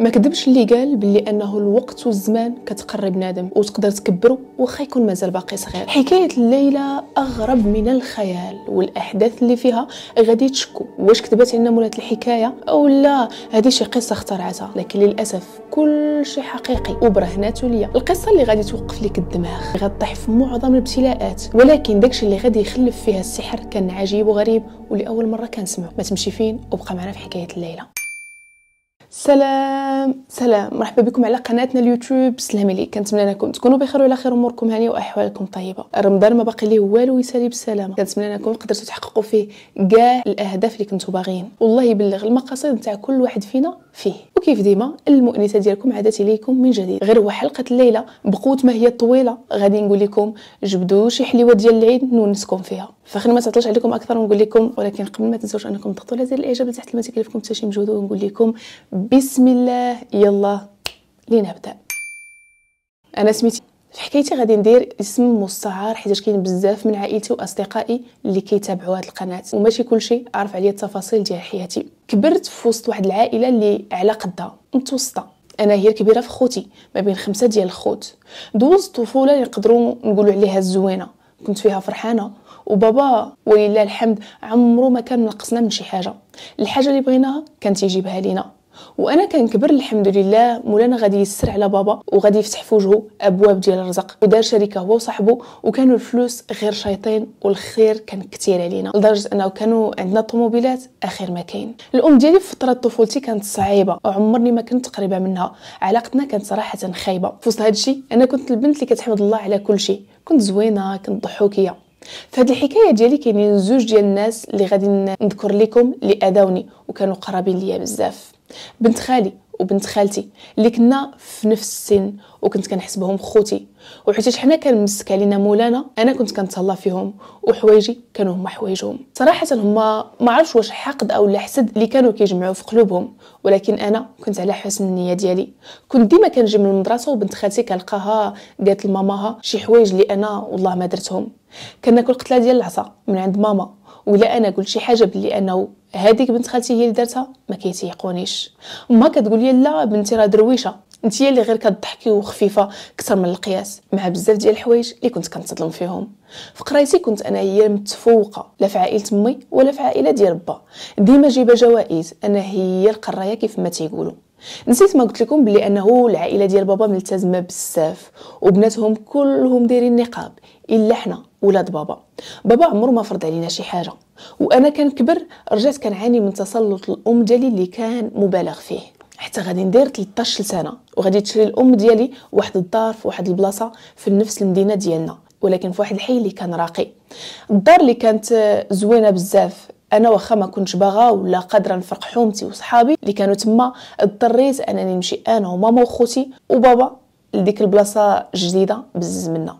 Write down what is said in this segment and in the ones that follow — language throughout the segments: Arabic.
ما كذبش اللي قال باللي انه الوقت والزمان كتقرب نادم وتقدر تكبره واخا يكون مازال باقي صغير حكايه الليله اغرب من الخيال والاحداث اللي فيها غادي تشكو واش كتبات لنا مولات الحكايه او لا هذه شي قصه اخترعتها لكن للاسف كل شيء حقيقي وبرهناته ليا القصه اللي غادي توقف لك الدماغ غطيح في معظم الابتلاءات ولكن داكشي اللي غادي يخلف فيها السحر كان عجيب وغريب ولاول مره كنسمعو ما تمشي فين وبقى معنا في حكايه الليله سلام سلام مرحبا بكم على قناتنا اليوتيوب سلام لي كنتمنى انكم تكونوا بخير وعلى خير اموركم هانيه واحوالكم طيبه رمضان ما باقي ليه والو يسالي بالسلامه كنتمنى انكم قدرتوا تحققوا فيه كاع الاهداف اللي كنتوا باغيين والله يبلغ المقاصد نتاع كل واحد فينا فيه وكيف ديما المؤنسه ديالكم عادت اليكم من جديد غير هو حلقه الليله بقوت ما هي طويله غادي نقول لكم جبدوا شي حليوه ديال العيد نونسكم فيها فخير ما تعطلش عليكم اكثر ونقول لكم ولكن قبل ما تنساوش انكم تضغطوا على زر الاعجاب تحت لما تكلفكم حتى شي مجهود ونقول لكم بسم الله يلا لنبدا انا سميتي حكايتي غادي ندير اسم مستعار حيت كاين بزاف من عائلتي واصدقائي اللي كيتابعوا هاد القناه وماشي كلشي عارف عليا التفاصيل ديال حياتي كبرت في وسط واحد العائله اللي على قدها متوسطه انا هي الكبيره في خوتي ما بين خمسه ديال الخوت دوزت طفوله اللي نقدروا نقولوا عليها الزوينه كنت فيها فرحانه وبابا ولله الحمد عمرو ما كان نقصنا من شي حاجه الحاجه اللي بغيناها كان تيجيبها لينا وانا كنكبر الحمد لله مولانا غادي يسر على بابا وغادي يفتح في وجهه ابواب ديال الرزق ودار شركه هو وصاحبه وكانوا الفلوس غير شيطين والخير كان كثير علينا لدرجه انه كانوا عندنا طوموبيلات اخر ما كاين الام ديالي في فتره طفولتي كانت صعيبه وعمرني ما كنت قريبه منها علاقتنا كانت صراحه خايبه في وسط هادشي انا كنت البنت اللي كتحمد الله على كل شيء كنت زوينه كنت ضحوكيه فهاد الحكايه ديالي كاينين زوج ديال الناس اللي غادي نذكر لكم اللي اداوني وكانوا قرابين ليا بزاف بنت خالي وبنت خالتي اللي كنا في نفس السن وكنت كنحسبهم خوتي وحيت حنا كان مسك علينا مولانا انا كنت كنتهلا فيهم وحوايجي كانوا هما حوايجهم صراحه هما ما عرفش واش حقد او حسد اللي كانوا كيجمعوا في قلوبهم ولكن انا كنت على حسن النيه ديالي كنت ديما كنجي من المدرسه وبنت خالتي كنلقاها قالت لماماها شي حوايج اللي انا والله ما درتهم كناكل قتله ديال العصا من عند ماما ولا انا قلت شي حاجه بلي انه هذيك بنت خالتي هي اللي دارتها ما كيتيقونيش ما كتقول لي لا بنتي راه درويشه انت اللي غير كتضحكي وخفيفه اكثر من القياس مع بزاف ديال الحوايج اللي كنت كنتظلم فيهم في قرايتي كنت انا هي متفوقه لا في عائله امي ولا في عائله ديال با ديما جايبه جوائز انا هي القرايه كيف ما تيقولوا نسيت ما قلت لكم بلي انه العائله ديال بابا ملتزمه بزاف وبناتهم كلهم دايرين نقاب الا حنا ولاد بابا بابا عمره ما فرض علينا شي حاجه وانا كنكبر رجعت كنعاني من تسلط الام ديالي اللي كان مبالغ فيه حتى غادي ندير 13 سنه وغادي تشري الام ديالي واحد الدار في واحد البلاصه في نفس المدينه ديالنا ولكن في واحد الحي اللي كان راقي الدار اللي كانت زوينه بزاف انا واخا ما كنتش باغا ولا قادره نفرق حومتي وصحابي اللي كانوا تما اضطريت انني نمشي انا وماما وخوتي وبابا لديك البلاصه جديده بزز منا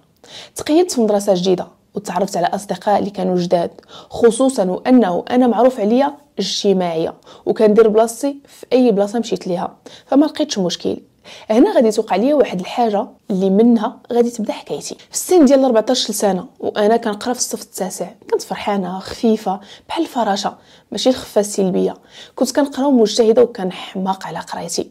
تقيدت في مدرسه جديده وتعرفت على اصدقاء اللي كانوا جداد خصوصا وانه انا معروف عليا اجتماعيه وكندير بلاصتي في اي بلاصه مشيت ليها فما لقيتش مشكل هنا غادي توقع ليا واحد الحاجه اللي منها غادي تبدا حكايتي في السن ديال 14 سنه وانا كنقرا في الصف التاسع كنت فرحانه خفيفه بحال الفراشه ماشي الخفه السلبيه كنت كنقرا ومجتهده وكنحماق على قرايتي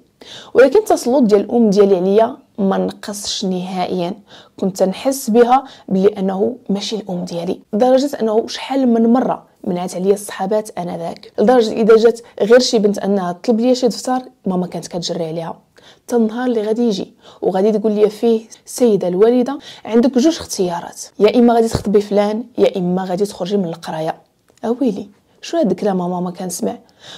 ولكن التسلط ديال الام ديالي عليا ما نقصش نهائيا كنت نحس بها بلي انه ماشي الام ديالي لدرجه انه شحال من مره منعت عليا الصحابات انذاك لدرجه اذا جات غير شي بنت انها تطلب ليا شي دفتر ماما كانت كتجري عليها حتى النهار اللي غادي يجي وغادي تقول لي فيه السيده الوالده عندك جوج اختيارات يا اما غادي تخطبي فلان يا اما غادي تخرجي من القرايه اويلي شنو هاد الكلام ماما ما كنسمع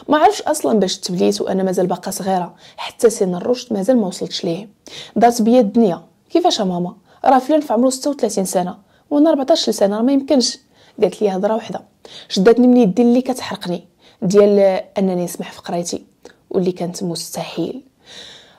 ما عرفش اصلا باش تبليت وانا مازال باقا صغيره حتى سن الرشد مازال ما وصلتش ليه دارت بيا الدنيا كيفاش ماما راه فلان في عمرو 36 سنه وانا 14 سنه راه ما يمكنش قالت لي هضره وحده شدتني من يدي اللي كتحرقني ديال انني نسمح في قرايتي واللي كانت مستحيل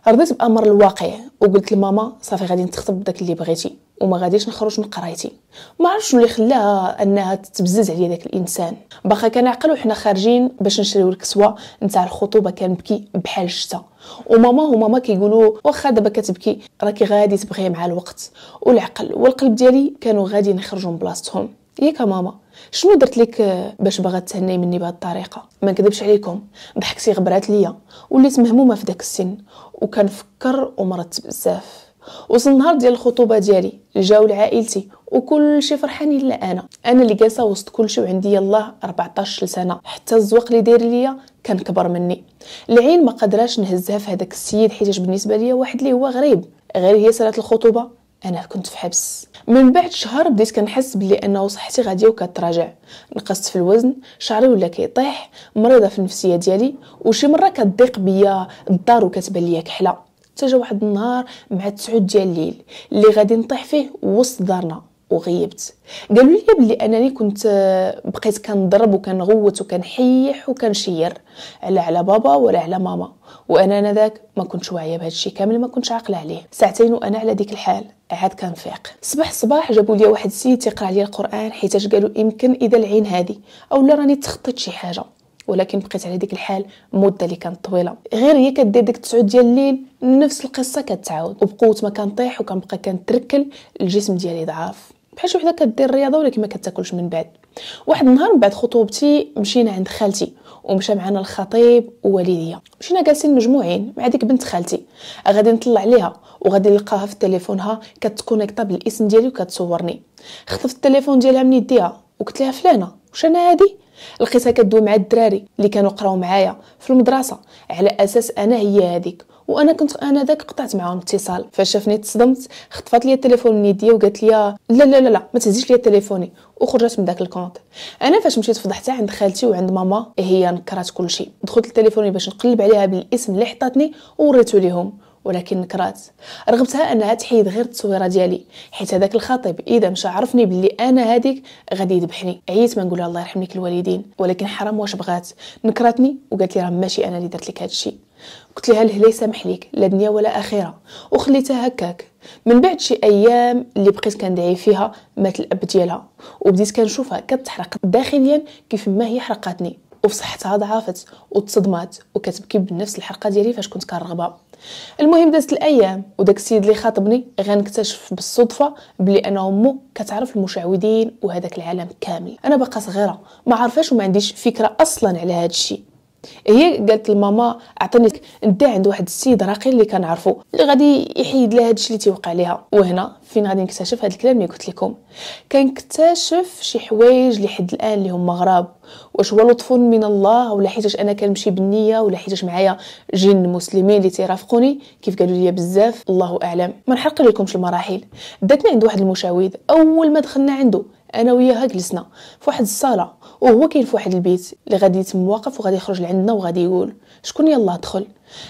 رضيت بامر الواقع وقلت لماما صافي غادي نتخطب داك اللي بغيتي وما غاديش نخرج من قرايتي ما عرفتش اللي خلاها انها تبزز عليا داك الانسان باخا كنعقل وحنا خارجين باش نشريو الكسوه نتاع الخطوبه كنبكي بحال الشتا وماما وماما كيقولوا واخا دابا كتبكي راكي غادي تبغي مع الوقت والعقل والقلب ديالي كانوا غادي نخرجوا من بلاصتهم ياك ماما شنو درت لك باش باغا تهني مني بهذه الطريقه ما نكذبش عليكم ضحكتي غبرات ليا وليت مهمومه في داك السن وكنفكر ومرضت بزاف وصل النهار ديال الخطوبه ديالي جاو لعائلتي وكل شيء فرحان الا انا انا اللي جالسه وسط كلشي وعندي الله 14 سنه حتى الزواق اللي داير ليا كان كبر مني العين ما قدراش نهزها في هذاك السيد حيت بالنسبه ليا واحد اللي هو غريب غير هي سالات الخطوبه انا كنت في حبس من بعد شهر بديت كنحس بلي انه صحتي غاديه وكتراجع نقصت في الوزن شعري ولا كيطيح مريضه في النفسيه ديالي وشي مره كتضيق بيا الدار وكتبان ليا كحله حتى جا واحد النهار مع تسعود ديال الليل اللي غادي نطيح فيه وسط دارنا وغيبت قالوا لي بلي انني كنت آه، بقيت كنضرب وكنغوت وكنحيح وكنشير على على بابا ولا على ماما وانا انا ذاك ما كنتش واعيه بهذا الشيء كامل ما كنتش عاقله عليه ساعتين وانا على ديك الحال عاد كنفيق صباح صباح جابوا لي واحد السيد تيقرا لي القران حيتاش قالوا يمكن اذا العين هذه او لا راني تخطيت شي حاجه ولكن بقيت على ديك الحال مده اللي كانت طويله غير هي كدير ديك 9 ديال الليل نفس القصه كتعاود وبقوه ما كنطيح وكنبقى كنتركل الجسم ديالي ضعاف بحال شي وحده كدير الرياضه ولكن ما كتاكلش من بعد واحد النهار من بعد خطوبتي مشينا عند خالتي ومشى معنا الخطيب ووالديه مشينا جالسين مجموعين مع ديك بنت خالتي غادي نطلع عليها وغادي نلقاها في تليفونها كتكونيكطا بالاسم ديالي وكتصورني خطفت التليفون ديالها من يديها وقلت لها فلانه واش انا هادي القصه كدوي مع الدراري اللي كانوا قراو معايا في المدرسه على اساس انا هي هذيك وانا كنت انا ذاك قطعت معاهم اتصال فاش شافني تصدمت خطفات لي التليفون من يدي وقالت لي لا لا لا لا ما تهزيش لي تليفوني وخرجت من داك الكونت انا فاش مشيت فضحتها عند خالتي وعند ماما هي نكرات كلشي دخلت لتليفوني باش نقلب عليها بالاسم اللي حطاتني ووريته ليهم ولكن نكرات رغبتها انها تحيد غير التصويره ديالي حيت هذاك الخطيب اذا مش عرفني باللي انا هذيك غادي يذبحني عييت ما نقولها الله يرحم لك الوالدين ولكن حرام واش بغات نكراتني وقالت لي راه ماشي انا اللي درت لك هذا الشيء قلت لها الله يسامح ليك لا دنيا ولا اخره وخليتها هكاك من بعد شي ايام اللي بقيت كندعي فيها مات الاب ديالها وبديت كنشوفها كتحرق داخليا كيف ما هي حرقاتني صحتها ضعفت وتصدمات وكتبكي بنفس الحرقه ديالي فاش كنت كنرغبها المهم دازت الايام وداك السيد اللي خاطبني غنكتشف بالصدفه بلي انا امه كتعرف المشعوذين وهذاك العالم كامل انا باقا صغيره ما عارفاش وما عنديش فكره اصلا على هذا الشيء هي قالت لماما اعطيني انت عند واحد السيد راقي اللي كنعرفو اللي غادي يحيد لها هادشي اللي تيوقع ليها وهنا فين غادي نكتشف هاد الكلام اللي قلت لكم كنكتشف شي حوايج لحد الان اللي هما غراب واش هو لطف من الله ولا حيتاش انا كنمشي بالنيه ولا حيتاش معايا جن مسلمين اللي تيرافقوني كيف قالوا لي بزاف الله اعلم ما نحرق لكمش المراحل داتني عند واحد المشاويد اول ما دخلنا عنده انا وياها جلسنا في واحد الصاله وهو كاين في واحد البيت اللي غادي يتم واقف وغادي يخرج لعندنا وغادي يقول شكون يلا دخل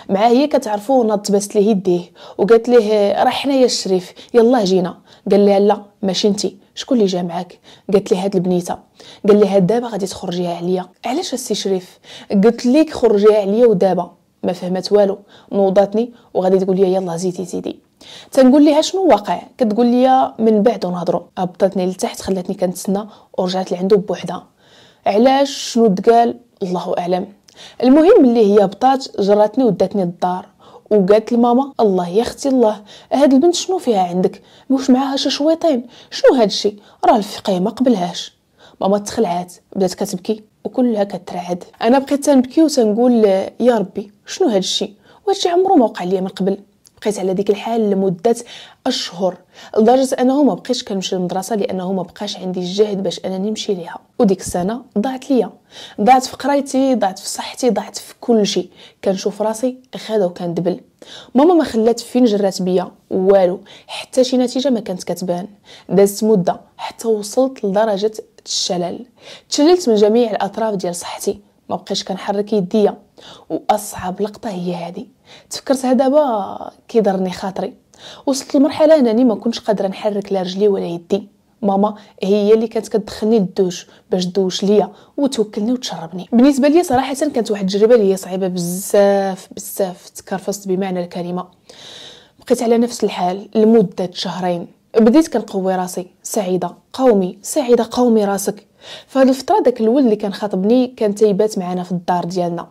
معاه هي كتعرفو نضبست ليه يديه وقالت ليه راه حنايا الشريف يلا جينا قال لها لا ماشي انتي شكون اللي جا معاك قالت لي هاد البنيته قال لها دابا غادي تخرجيها عليا علاش السي شريف قلت ليك خرجيها عليا ودابا ما فهمت والو نوضاتني وغادي تقول لي يلا زيدي زيدي تنقول ليها شنو واقع كتقول لي من بعد ونهضروا هبطتني لتحت خلاتني كنتسنى ورجعت لعندو بوحدها علاش شنو تقال الله اعلم المهم اللي هي هبطات جراتني وداتني الدار وقالت لماما الله يا اختي الله هاد البنت شنو فيها عندك واش معاها شي شويطين شنو هاد الشيء راه الفقيه ما قبلهاش ماما تخلعات بدات كتبكي وكلها كترعد انا بقيت تنبكي وتنقول يا ربي شنو هاد الشيء وهادشي عمرو ما وقع ليا من قبل بقيت على ديك الحال لمده اشهر لدرجه انه ما بقيتش كنمشي للمدرسه لانه ما بقاش عندي الجهد باش انني نمشي ليها وديك السنه ضاعت ليا ضاعت في قرايتي ضاعت في صحتي ضاعت في كل شيء كنشوف راسي غدا وكندبل ماما ما خلات فين جرات بيا والو حتى شي نتيجه ما كانت كتبان دازت مده حتى وصلت لدرجه الشلل تشللت من جميع الاطراف ديال صحتي ما بقيتش كنحرك يديا واصعب لقطه هي هذه تفكرت هذا دابا كيضرني خاطري وصلت لمرحله انني ما كنتش قادره نحرك لا رجلي ولا يدي ماما هي اللي كانت كتدخلني الدوش باش دوش ليا وتوكلني وتشربني بالنسبه ليا صراحه كانت واحد التجربه اللي هي صعيبه بزاف بزاف تكرفصت بمعنى الكلمه بقيت على نفس الحال لمده شهرين بديت كنقوي راسي سعيده قومي سعيده قومي راسك فهاد الفتره داك الولد اللي كان خاطبني كان تيبات معانا في الدار ديالنا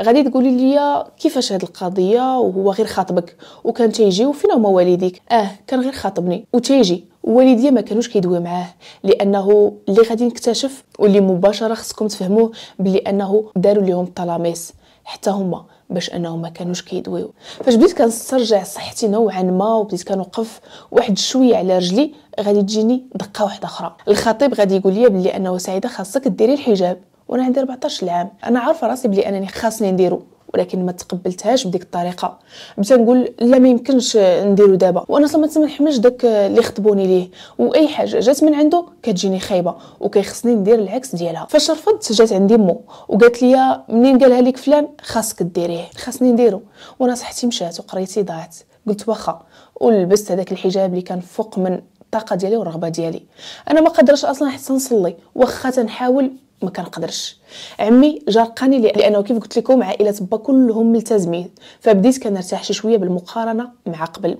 غادي تقولي لي كيفاش هاد القضيه وهو غير خاطبك وكان تيجي وفين هما والديك اه كان غير خاطبني وتيجي والديا ما كانوش كيدوي معاه لانه اللي غادي نكتشف واللي مباشره خصكم تفهموه بلي انه داروا ليهم الطلاميس حتى هما باش انهم ما كانوش كيدويو فاش بديت كنسترجع صحتي نوعا ما وبديت كنوقف واحد شويه على رجلي غادي تجيني دقه واحده اخرى الخطيب غادي يقول لي بلي انه سعيده خاصك ديري الحجاب وانا عندي 14 عام انا عارفه راسي بلي انني خاصني نديرو ولكن ما تقبلتهاش بديك الطريقه بدا نقول لا ما يمكنش نديرو دابا وانا اصلا ما تسمحش داك اللي خطبوني ليه واي حاجه جات من عنده كتجيني خايبه وكيخصني ندير العكس ديالها فاش رفضت جات عندي مو وقالت لي منين قالها لك فلان خاصك ديريه خاصني نديرو وانا صحتي مشات وقريتي ضاعت قلت واخا ولبست هذاك الحجاب اللي كان فوق من الطاقه ديالي والرغبه ديالي انا ما قدرش اصلا حتى نصلي واخا تنحاول ما كنقدرش عمي جرقاني لانه كيف قلت لكم عائله با كلهم ملتزمين فبديت كنرتاح شي شويه بالمقارنه مع قبل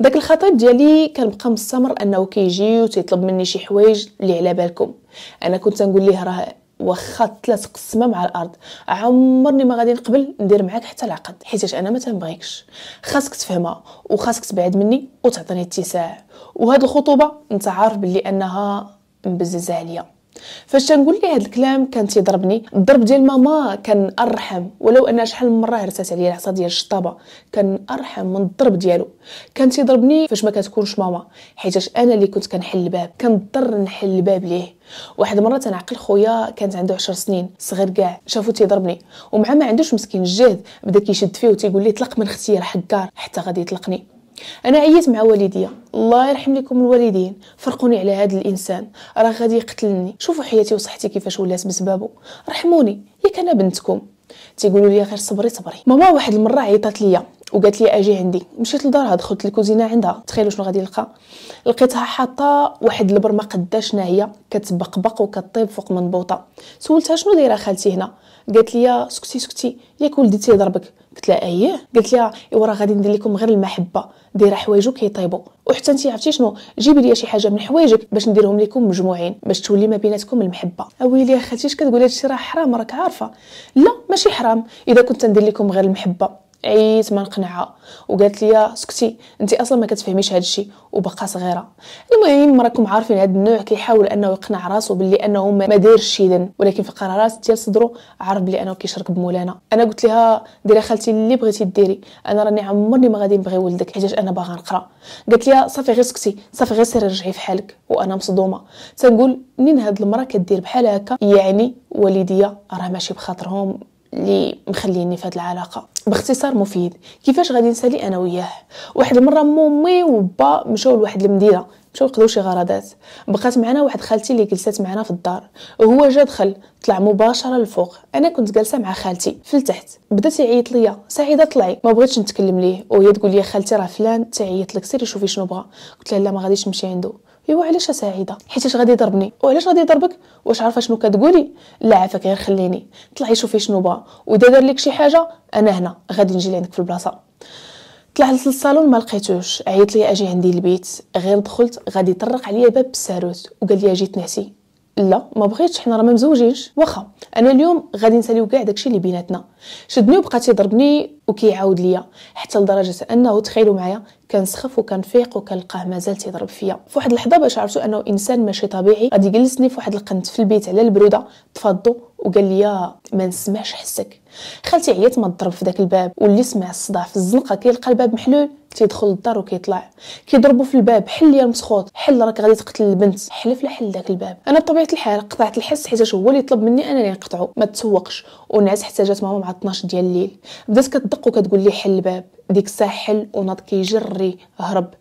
داك الخطيب ديالي كنبقى مستمر انه كيجي وتيطلب مني شي حوايج اللي على بالكم انا كنت نقول ليه راه واخا ثلاث قسمه مع الارض عمرني ما غادي نقبل ندير معاك حتى العقد حيت انا ما تنبغيكش خاصك تفهمها وخاصك تبعد مني وتعطيني اتساع وهاد الخطوبه انت عارف بلي انها مبززه عليا فاش تنقول لي هذا الكلام كان تيضربني الضرب ديال ماما كان ارحم ولو ان شحال من مره رسات عليا العصا ديال الشطابه كان ارحم من الضرب ديالو كان تيضربني فاش ما كتكونش ماما حيتاش انا اللي كنت كنحل الباب كنضطر نحل الباب ليه واحد المره تنعقل خويا كانت عنده عشر سنين صغير كاع شافو تيضربني ومع ما عندوش مسكين الجهد بدا كيشد فيه وتيقول لي طلق من اختي راه حكار حتى غادي يطلقني انا عييت مع والديا الله يرحم لكم الوالدين فرقوني على هذا الانسان راه غادي يقتلني شوفوا حياتي وصحتي كيفاش ولات بسبابه رحموني ياك انا بنتكم تيقولوا لي غير صبري صبري ماما واحد المره عيطات ليا وقالت لي اجي عندي مشيت لدارها دخلت للكوزينه عندها تخيلوا شنو غادي نلقى لقيتها حاطه واحد البرمه قداش شنا هي كتبقبق وكطيب فوق منبوطه سولتها شنو دايره خالتي هنا قالت لي سكتي سكتي ياك ولدي تيضربك قلت لها اييه قلت لها ايوا راه غادي ندير لكم غير المحبه دايره حوايجك يطيبوا وحتى انت عرفتي شنو جيبي لي شي حاجه من حوايجك باش نديرهم لكم مجموعين باش تولي ما بيناتكم المحبه اويلي اختي اش كتقولي هادشي راه حرام راك عارفه لا ماشي حرام اذا كنت ندير لكم غير المحبه عييت ما نقنعها وقالت لي سكتي انت اصلا ما كتفهميش هذا الشيء وبقى صغيره المهم راكم عارفين هذا النوع كيحاول انه يقنع راسو باللي انه ما دارش شي ولكن في قرارات ديال صدرو عارف بلي انه كيشرك بمولانا انا قلت لها ديري خالتي اللي بغيتي ديري انا راني عمرني ما غادي نبغي ولدك حيت انا باغا نقرا قالت لي صافي غير سكتي صافي غير سيري رجعي في حالك وانا مصدومه تنقول منين هاد المراه كدير بحال هكا يعني والديا راه ماشي بخاطرهم اللي مخليني في هذه العلاقه باختصار مفيد كيفاش غادي نسالي انا وياه واحد المره مومي وبا مشاو لواحد المدينه مشاو لقدو شي غرضات بقات معنا واحد خالتي اللي جلست معنا في الدار وهو جا دخل طلع مباشره للفوق انا كنت جالسه مع خالتي في التحت بدا يعيط ليا سعيده طلعي ما بغيتش نتكلم ليه وهي تقول لي خالتي راه فلان تعيط لك سيري شوفي شنو بغا قلت لها لا ما غاديش نمشي عنده ايوا علاش سعيده حيت غادي يضربني وعلاش غادي يضربك واش عارفه شنو كتقولي لا عافاك غير خليني طلعي شوفي شنو بغا واذا دار لك شي حاجه انا هنا غادي نجي لعندك في البلاصه طلعت للصالون ما لقيتوش عيط لي اجي عندي البيت غير دخلت غادي طرق عليا باب بالساروت وقال لي اجي تنعسي لا ما بغيتش حنا راه ما مزوجينش واخا انا اليوم غادي نساليو كاع داكشي اللي بيناتنا شدني وبقى تيضربني وكيعاود ليا حتى لدرجه انه تخيلوا معايا كنسخف وكنفيق وكنلقاه مازال تيضرب فيا فواحد اللحظه باش عرفتو انه انسان ماشي طبيعي غادي جلسني في واحد القنت في البيت على البروده تفضوا وقال لي ما نسمعش حسك خالتي عيات ما تضرب في داك الباب واللي سمع الصداع في الزنقه كيلقى الباب محلول تيدخل للدار وكيطلع كيضربوا في الباب حل يا المسخوط حل راك غادي تقتل البنت حلف حل داك الباب انا بطبيعه الحال قطعت الحس حيت هو اللي طلب مني انا اللي نقطعو ما تسوقش ونعس حتى جات ماما مع 12 ديال الليل بدات كتدق وكتقول لي حل الباب ديك الساعه حل وناض كيجري هرب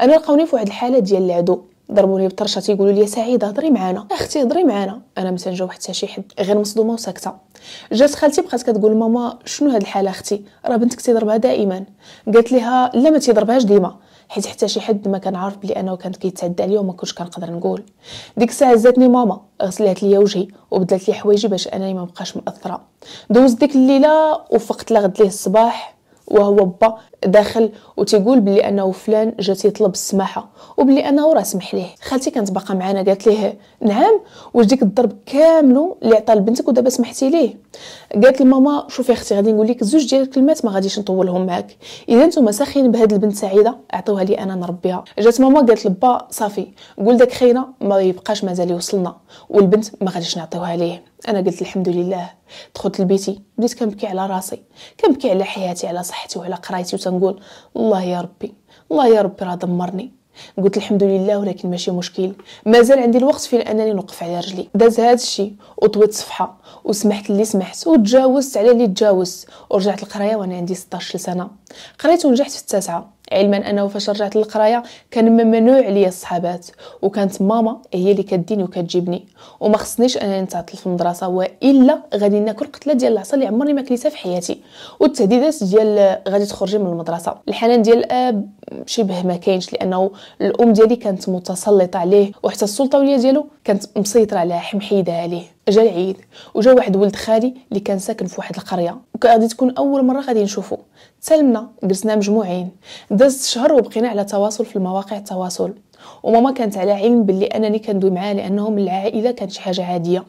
انا لقاوني في واحد الحاله ديال العدو ضربوني بطرشه تيقولوا لي سعيده هضري معانا اختي هضري معانا انا ما تنجاوب حتى شي حد غير مصدومه وساكته جات خالتي بقات كتقول ماما شنو هاد الحاله اختي راه بنتك تضربها دائما قالت ليها لا ما تضربهاش ديما حيت حتى شي حد ما كان عارف بلي انا كانت كيتعدى عليا وما كنتش كنقدر نقول ديك الساعه زاتني ماما غسلات ليا وجهي وبدلت لي حوايجي باش انني ما بقاش مأثره دوزت ديك الليله وفقت لغد ليه الصباح وهو با داخل وتيقول بلي انه فلان جا تيطلب السماحه وبلي انه راه سمح ليه خالتي كانت باقا معانا قالت ليه نعم واش ديك الضرب كاملو اللي عطى لبنتك ودابا سمحتي ليه قالت لماما شوفي اختي غادي نقول لك زوج ديال الكلمات ما غاديش نطولهم معاك اذا نتوما ساخين بهاد البنت سعيده عطيوها لي انا نربيها جات ماما قالت لبا صافي قول داك خينا ما يبقاش مازال يوصلنا والبنت ما غاديش نعطيوها ليه انا قلت الحمد لله دخلت لبيتي بديت كنبكي على راسي كنبكي على حياتي على صحتي وعلى قرايتي وتنقول الله يا ربي الله يا ربي راه دمرني قلت الحمد لله ولكن ماشي مشكل مازال عندي الوقت فين انني نوقف على رجلي داز هذا الشيء وطويت صفحه وسمحت اللي سمحت وتجاوزت على اللي تجاوزت ورجعت للقرايه وانا عندي 16 سنه قريت ونجحت في التاسعه علما انه فاش رجعت للقرايه كان ممنوع ليا الصحابات وكانت ماما هي اللي كديني وكتجيبني وما خصنيش انني نتعطل في المدرسه والا غادي ناكل قتله ديال العصا اللي عمرني ما كليتها في حياتي والتهديدات ديال آه، غادي تخرجي من المدرسه الحنان ديال الاب شبه ما كاينش لانه الام ديالي كانت متسلطه عليه وحتى السلطويه ديالو كانت مسيطره عليه حمحيده عليه جا العيد وجا واحد ولد خالي اللي كان ساكن في واحد القريه وغادي تكون اول مره غادي نشوفو تسلمنا جلسنا مجموعين دازت شهر وبقينا على تواصل في المواقع التواصل وماما كانت على علم باللي انني كندوي معاه لانه من العائله كانت شي حاجه عاديه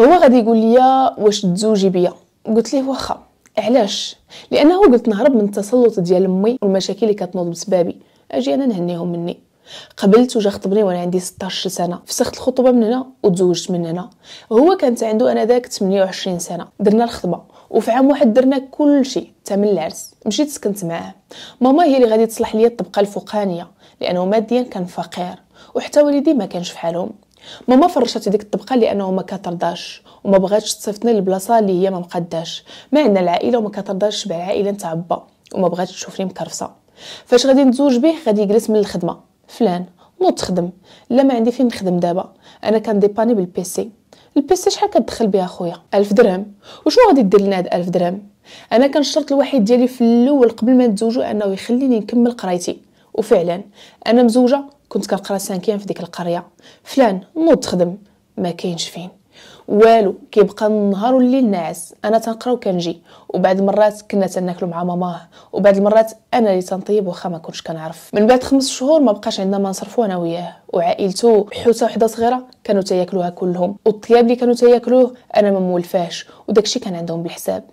هو غادي يقول لي واش تزوجي بيا قلت ليه واخا علاش لانه قلت نهرب من التسلط ديال امي والمشاكل اللي كتنوض بسبابي اجي انا نهنيهم مني قبلت وجا خطبني وانا عندي 16 سنه فسخت الخطوبه من هنا وتزوجت من هنا هو كانت عنده انا ذاك 28 سنه درنا الخطبه وفي عام واحد درنا كل شيء حتى من العرس مشيت سكنت معاه ماما هي اللي غادي تصلح لي الطبقه الفوقانيه لانه ماديا كان فقير وحتى والدي ما كانش فحالهم ماما فرشت ديك الطبقه لانه ما كترضاش وما بغاتش تصيفطني للبلاصه اللي هي ما مقداش ما عندنا العائله وما كترضاش بالعائله نتاع با وما بغاتش تشوفني مكرفصه فاش غادي نتزوج به غادي يجلس من الخدمه فلان نوض تخدم لا ما عندي فين نخدم دابا انا كنديباني بالبيسي البيسي شحال كتدخل بها خويا ألف درهم وشنو غادي دير لنا هاد ألف درهم انا كان الشرط الوحيد ديالي في الاول قبل ما نتزوجوا انه يخليني نكمل قرايتي وفعلا انا مزوجه كنت كنقرا سانكيام في ديك القريه فلان نوض تخدم ما كاينش فين والو كيبقى النهار والليل ناعس انا تنقرا وكنجي وبعد مرات كنا تناكلو مع ماماه وبعد المرات انا اللي تنطيب واخا ما كنتش كنعرف من بعد خمس شهور ما بقاش عندنا ما نصرفو انا وياه وعائلته حوته وحده صغيره كانوا تياكلوها كلهم والطياب اللي كانوا تياكلوه انا ما مولفاش وداكشي كان عندهم بالحساب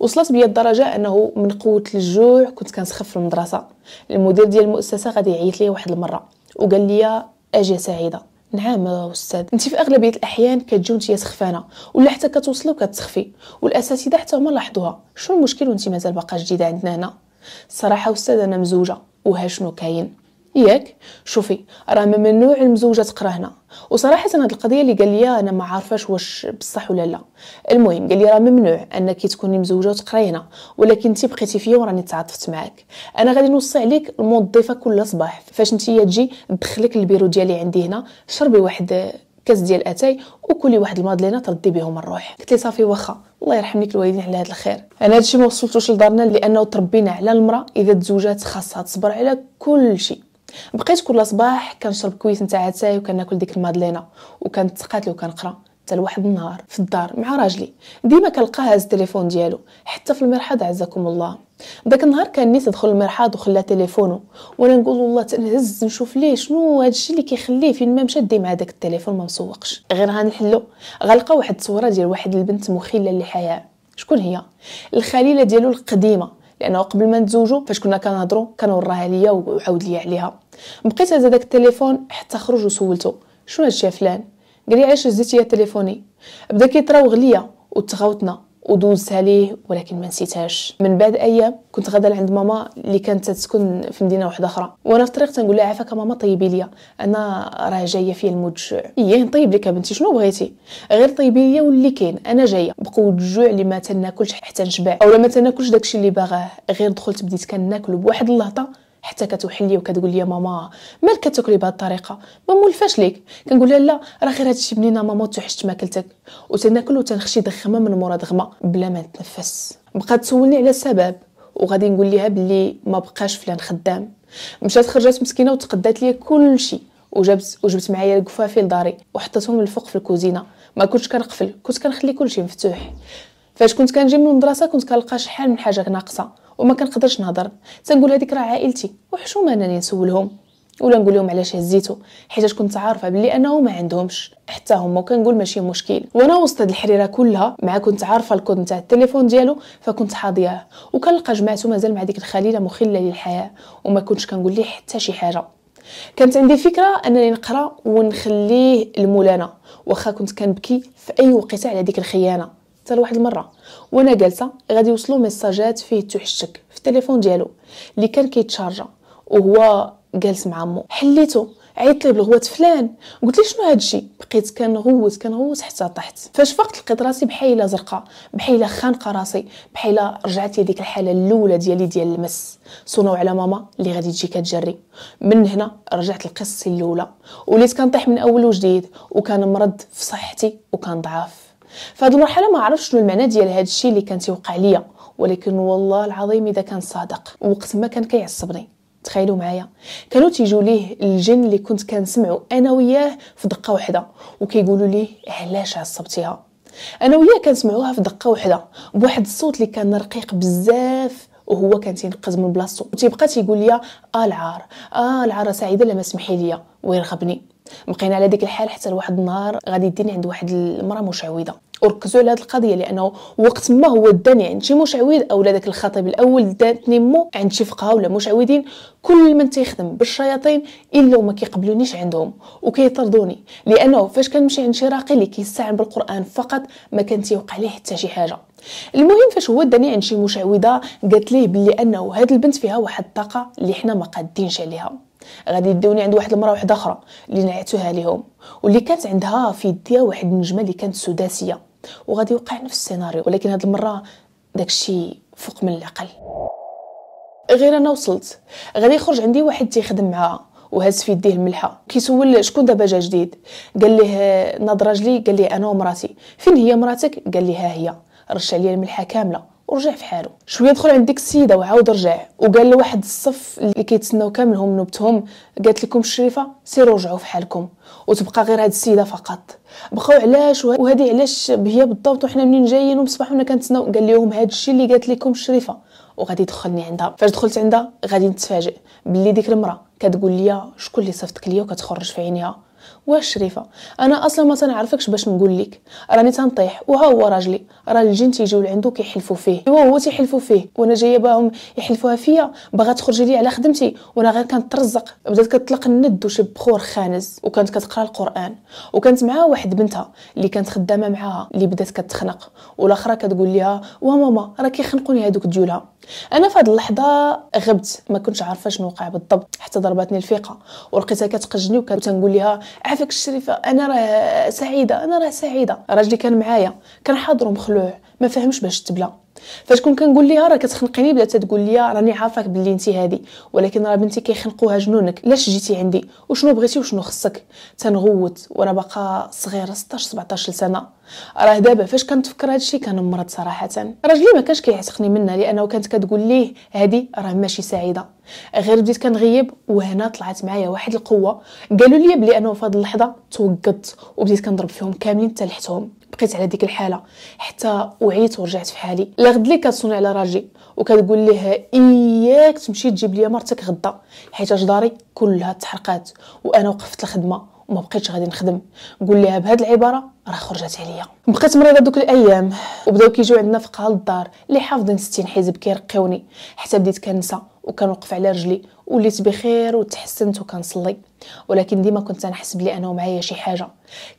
وصلت بيا الدرجه انه من قوه الجوع كنت كنسخف في المدرسه المدير ديال المؤسسه غادي يعيط لي واحد المره وقال لي اجي سعيده نعم استاذ انت في اغلبيه الاحيان كتجي وانت سخفانه ولا حتى كتوصلي وكتسخفي والاساتذه حتى هما لاحظوها شنو المشكل وانت مازال باقا جديده عندنا هنا الصراحه استاذ انا مزوجه وها شنو كاين ياك شوفي راه ممنوع المزوجه تقرا هنا وصراحه هاد القضيه اللي قال لي انا ما عارفاش واش بصح ولا لا المهم قال لي راه ممنوع انك تكوني مزوجه وتقراي هنا ولكن انت بقيتي فيا وراني تعاطفت معاك انا غادي نوصي عليك الموظفه كل صباح فاش انت تجي دخلك البيرو ديالي عندي هنا شربي واحد كاس ديال اتاي وكلي واحد المادلينا تردي بهم الروح قلت لي صافي واخا الله يرحم ليك الوالدين على هذا الخير انا هادشي ما وصلتوش لدارنا لانه تربينا على المراه اذا تزوجات خاصها تصبر على كل شيء بقيت كل صباح كنشرب كويس نتاع اتاي وكناكل ديك المادلينا وكنتقاتل وكنقرا حتى لواحد النهار في الدار مع راجلي ديما كنلقاه هاز التليفون ديالو حتى في المرحاض عزكم الله داك النهار كان نيت دخل المرحاض وخلى تليفونه وانا نقول والله تنهز نشوف ليه شنو هادشي اللي كيخليه فين ما مشى مع داك التليفون ما مسوقش غير غنحلو غنلقى واحد الصوره ديال واحد البنت مخيله للحياه شكون هي الخليله ديالو القديمه لانه قبل ما نتزوجوا فاش كنا كنهضروا وراها ليا وعاود ليا عليها بقيت هذا داك التليفون حتى خرج وسولته شنو هادشي فلان قال لي علاش هزيتي التليفوني بدا كيتراوغ ليا وتغاوتنا ودوزت عليه ولكن ما نسيتهاش من بعد ايام كنت غدا عند ماما اللي كانت تسكن في مدينه واحده اخرى وانا في الطريق تنقول لها عافاك ماما طيبي ليا انا راه جايه فيا الموت الجوع هي إيه، نطيب لك بنتي شنو بغيتي غير طيبي ليا واللي كاين انا جايه بقوه الجوع اللي ما تناكلش حتى نشبع او ما تناكلش داكشي اللي باغاه غير دخلت بديت كناكل بواحد اللهطه حتى كتوحلي وكتقول لي ماما مالك كتاكلي بهذه الطريقه ماما مولفاش ليك كنقول لها لا راه غير هادشي بنينا ماما توحشت ماكلتك وتناكل وتنخشي دغمه من مورا دغمه بلا ما نتنفس بقات تسولني على السبب وغادي نقول لها بلي ما بقاش فلان خدام مشات خرجات مسكينه وتقدات ليا كلشي وجبت وجبت معايا القفافي لداري وحطيتهم الفوق في الكوزينه ما كنتش كنقفل كنت كنخلي كلشي مفتوح فاش كنت كنجي من المدرسه كنت كنلقى شحال من حاجه ناقصه وما كنقدرش نهضر تنقول هذيك راه عائلتي وحشومه انني نسولهم ولا نقول لهم علاش هزيتو حيت كنت عارفه بلي انه ما عندهمش حتى هما وكنقول ماشي مشكل وانا وسط هاد الحريره كلها مع كنت عارفه الكود نتاع التليفون ديالو فكنت حاضياه وكنلقى جمعته مازال مع ديك الخليله مخله للحياه وما كنتش كنقول ليه حتى شي حاجه كانت عندي فكره انني نقرا ونخليه لمولانا واخا كنت كنبكي في اي وقيته على ديك الخيانه حتى لواحد المره وانا جالسه غادي يوصلوا ميساجات فيه تحشك في التليفون ديالو اللي كان كيتشارجا وهو جالس مع مو حليته عيطت ليه بالغوات فلان قلت ليه شنو هادشي بقيت كنغوت كنغوت حتى طحت فاش فقت لقيت راسي بحيله زرقاء بحيله خانقه راسي بحيله رجعت لي ديك الحاله الاولى ديالي ديال المس صونو على ماما اللي غادي تجي كتجري من هنا رجعت لقصتي الاولى وليت كنطيح من اول وجديد وكان مرض في صحتي وكان ضعاف فهاد المرحله ما عرفتش شنو المعنى ديال هذا الشيء اللي كان تيوقع ليا ولكن والله العظيم اذا كان صادق وقت ما كان كيعصبني تخيلوا معايا كانوا تيجوا ليه الجن اللي كنت كنسمعو انا وياه في دقه واحده وكيقولوا ليه علاش عصبتيها انا وياه كنسمعوها في دقه واحده بواحد الصوت اللي كان رقيق بزاف وهو كان تينقز من بلاصتو وتيبقى تيقول لي اه العار اه العار سعيده لما سمحي ليا ويرغبني بقينا على ديك الحال حتى لواحد النهار غادي يديني عند واحد المراه مشعوذه وركزوا على هذه القضيه لانه وقت ما هو داني عند شي مشعوذ او داك الخطيب الاول داتني مو عند شي فقهاء ولا مشعوذين كل من تيخدم بالشياطين الا وما كيقبلونيش عندهم وكيطردوني لانه فاش كنمشي عند شي راقي اللي كيستعن بالقران فقط ما كان تيوقع ليه حتى شي حاجه المهم فاش هو داني عند شي مشعوذه قالت ليه بلي انه هاد البنت فيها واحد الطاقه اللي حنا ما قادينش عليها غادي يدوني عند واحد المراه واحده اخرى اللي نعتوها ليهم واللي كانت عندها في يديها واحد النجمه اللي كانت سداسيه وغادي يوقع نفس السيناريو ولكن هاد المره داكشي فوق من العقل غير انا وصلت غادي يخرج عندي واحد تيخدم معاها وهز في يديه الملحه كيسول شكون دابا جا جديد قال ليه ناض راجلي قال ليه انا ومراتي فين هي مراتك قال لي ها هي رش عليا الملحه كامله ورجع في حاله شويه دخل عند ديك السيده وعاود رجع وقال لواحد الصف اللي كيتسناو كاملهم نوبتهم قالت لكم الشريفه سيروا رجعوا في حالكم وتبقى غير هاد السيده فقط بقاو علاش وهذه علاش هي بالضبط وحنا منين جايين ومصباح وانا كنتسناو قال لهم هذا الشيء اللي قالت لكم شريفه وغادي يدخلني عندها فاش دخلت عندها غادي نتفاجئ باللي ديك المراه كتقول لي شكون اللي صيفطك ليا وكتخرج في عينيها واش شريفه انا اصلا ما تنعرفكش باش نقول لك راني تنطيح وها هو راجلي راه الجن تيجيو لعندو كيحلفوا فيه هو هو تيحلفوا فيه وانا جايه باهم يحلفوها فيا باغا تخرجي لي على خدمتي وانا غير كنترزق بدات كتطلق الند وشي بخور خانز وكانت كتقرا القران وكانت معاها واحد بنتها اللي كانت خدامه معاها اللي بدات كتخنق والاخرى كتقول لها وا ماما راه كيخنقوني هادوك ديولها انا في هذه اللحظه غبت ما كنتش عارفه شنو وقع بالضبط حتى ضربتني الفيقه ولقيتها كتقجني وكنت نقول لها عافاك الشريفه انا راه سعيده انا راه سعيده راجلي كان معايا كان حاضر مخلوع ما فهمش باش تبلا فاش كون كنقول ليها راه كتخنقيني بدات تقول لي راني عارفاك باللي انت هادي ولكن راه بنتي كيخنقوها جنونك لاش جيتي عندي وشنو بغيتي وشنو خصك تنغوت وراه باقا صغيره 16 17 سنه راه دابا فاش كنتفكر هادشي كنمرض صراحه راجلي ما كانش كيعتقني منها لانه كانت كتقول ليه هادي راه ماشي سعيده غير بديت كنغيب وهنا طلعت معايا واحد القوه قالوا لي بلي انا في هذه اللحظه توقدت وبديت كنضرب فيهم كاملين حتى بقيت على ديك الحاله حتى وعيت ورجعت في حالي لا غد لي كتصوني على راجلي وكتقول ليه اياك تمشي تجيب لي مرتك غدا حيت جداري كلها تحرقات وانا وقفت الخدمه وما بقيتش غادي نخدم قول لها بهاد العباره راه خرجت عليا بقيت مريضه دوك الايام وبداو كيجيو عندنا في قهال الدار اللي حافظين 60 حزب كيرقيوني حتى بديت كنسى وكنوقف على رجلي وليت بخير وتحسنت وكنصلي ولكن ديما كنت نحس بلي انه معايا شي حاجه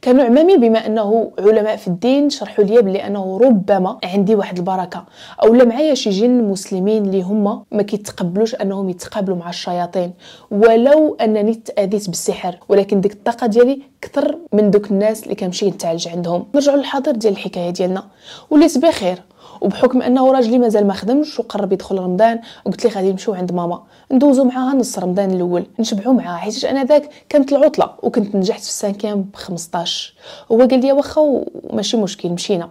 كانوا عمامي بما انه علماء في الدين شرحوا لي بلي انه ربما عندي واحد البركه اولا معايا شي جن مسلمين اللي هما ما كيتقبلوش انهم يتقابلوا مع الشياطين ولو انني تاذيت بالسحر ولكن ديك الطاقه ديالي كثر من دوك الناس اللي كنمشي نتعالج عندهم نرجعوا للحاضر ديال الحكايه ديالنا وليت بخير وبحكم انه راجلي مازال ما خدمش وقرب يدخل رمضان وقلت ليه غادي نمشيو عند ماما ندوزو معاها نص رمضان الاول نشبعو معاها حيت انا ذاك كانت العطله وكنت نجحت في السانكيام ب 15 هو قال لي واخا ماشي مشكل مشينا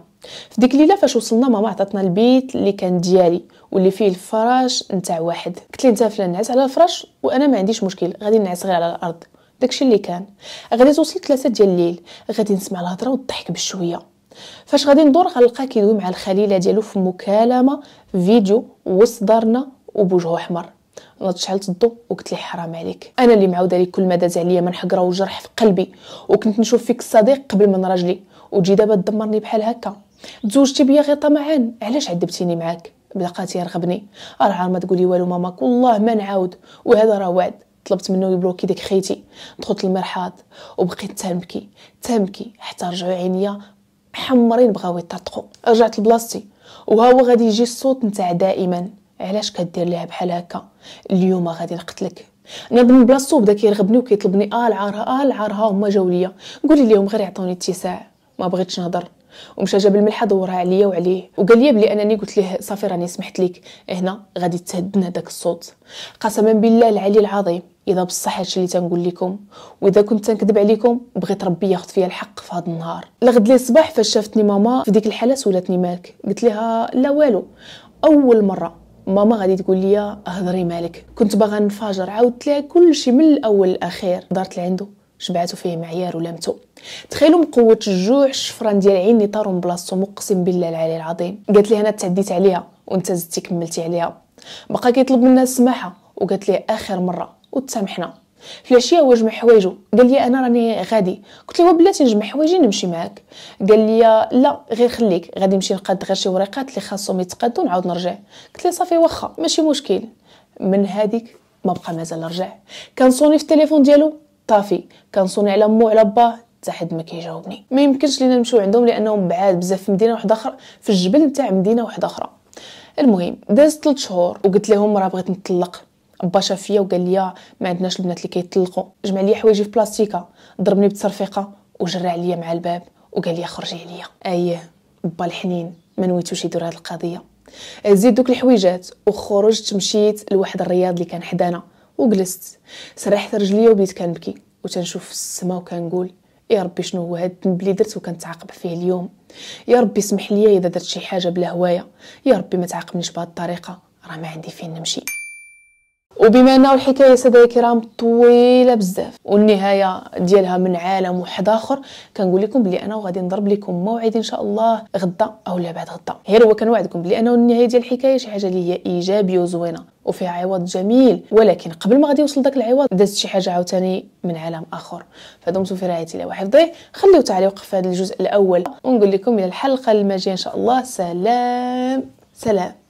في ديك الليله فاش وصلنا ماما عطاتنا البيت اللي كان ديالي واللي فيه الفراش نتاع واحد قلت لها انت فلان نعس على الفراش وانا ما عنديش مشكل غادي نعس غير على الارض داكشي اللي كان غادي توصل ثلاثة ديال الليل غادي نسمع الهضره والضحك بشويه فاش غادي ندور غنلقاه كيدوي مع الخليله ديالو في مكالمه فيديو وسط دارنا وبوجهه احمر انا شعلت الضو وقلت ليه حرام عليك انا اللي معاوده ليك كل ما داز عليا من حقره وجرح في قلبي وكنت نشوف فيك الصديق قبل من راجلي وتجي دابا تدمرني بحال هكا تزوجتي بيا غير طمعان علاش عذبتيني معاك بلقات يرغبني راه ما تقولي والو ماما والله ما نعاود وهذا راه وعد طلبت منه يبلوكي داك خيتي دخلت المرحاض وبقيت تنبكي تنبكي حتى رجعوا عينيا محمرين بغاو يطرطقوا رجعت لبلاصتي وها هو غادي يجي الصوت نتاع دائما علاش كدير ليها بحال هكا اليوم غادي نقتلك ناض من بلاصتو بدا كيرغبني وكيطلبني اه العارها اه العارها هما جاو ليا قولي ليهم غير يعطوني اتساع ما بغيتش نهضر ومشى جاب الملحه دورها عليا وعليه وقال لي بلي انني قلت ليه صافي راني سمحت لك هنا غادي تهدن هذاك الصوت قسما بالله العلي العظيم اذا بصح هادشي اللي تنقول لكم واذا كنت تنكذب عليكم بغيت ربي ياخذ فيا الحق في هذا النهار لغد لي الصباح فاش شافتني ماما في ديك الحاله سولتني مالك قلت لها لا والو اول مره ماما غادي تقول لي هضري مالك كنت باغا نفاجر عاودت لها كلشي من الاول للاخير دارت لعندو شبعتو فيه معيار ولمتو تخيلوا من قوه الجوع الشفران ديال عيني طاروا من بلاصتو مقسم بالله العلي العظيم قالت لي انا تعديت عليها وانت زدتي كملتي عليها بقى كيطلب منها السماحه وقالت لي اخر مره وتسامحنا في العشيه هو جمع حوايجو قال لي انا راني غادي قلت له بلاتي نجمع حوايجي نمشي معاك قال لي لا غير خليك غادي نمشي نقاد غير شي وريقات اللي خاصهم يتقادو نعاود نرجع قلت له صافي واخا ماشي مشكل من هذيك ما بقى مازال رجع كان صوني في التليفون ديالو طافي كان صوني على مو على باه حتى حد ما كيجاوبني ما يمكنش لينا نمشيو عندهم لانهم بعاد بزاف في مدينه واحده اخرى في الجبل تاع مدينه واحده اخرى المهم داز 3 شهور وقلت لهم راه بغيت نطلق باشا فيا وقال لي ما عندناش البنات اللي كيطلقوا جمع لي حوايجي في بلاستيكه ضربني بتصرفيقه وجرى عليا مع الباب وقال لي خرجي عليا اييه با الحنين ما نويتوش يدير هذه القضيه زيد دوك الحويجات وخرجت مشيت لواحد الرياض اللي كان حدانا وجلست سرحت رجليا وبديت كنبكي وتنشوف السماء وكنقول يا ربي شنو هو هاد الذنب اللي درت وكنتعاقب فيه اليوم يا ربي سمح لي اذا درت شي حاجه بلا هوايه يا ربي ما تعاقبنيش بهاد الطريقه راه ما عندي فين نمشي وبما انه الحكايه سادة كرام طويله بزاف والنهايه ديالها من عالم واحد اخر كنقول لكم بلي انا غادي نضرب لكم موعد ان شاء الله غدا او لا بعد غدا غير هو كنوعدكم بلي انا النهايه ديال الحكايه شي حاجه اللي هي ايجابيه وزوينه وفيها عوض جميل ولكن قبل ما غادي يوصل داك العوض دازت شي حاجه عاوتاني من عالم اخر فدمتم في رعايه الله وحفظه خليو تعليق في هذا الجزء الاول ونقول لكم الى الحلقه الماجيه ان شاء الله سلام سلام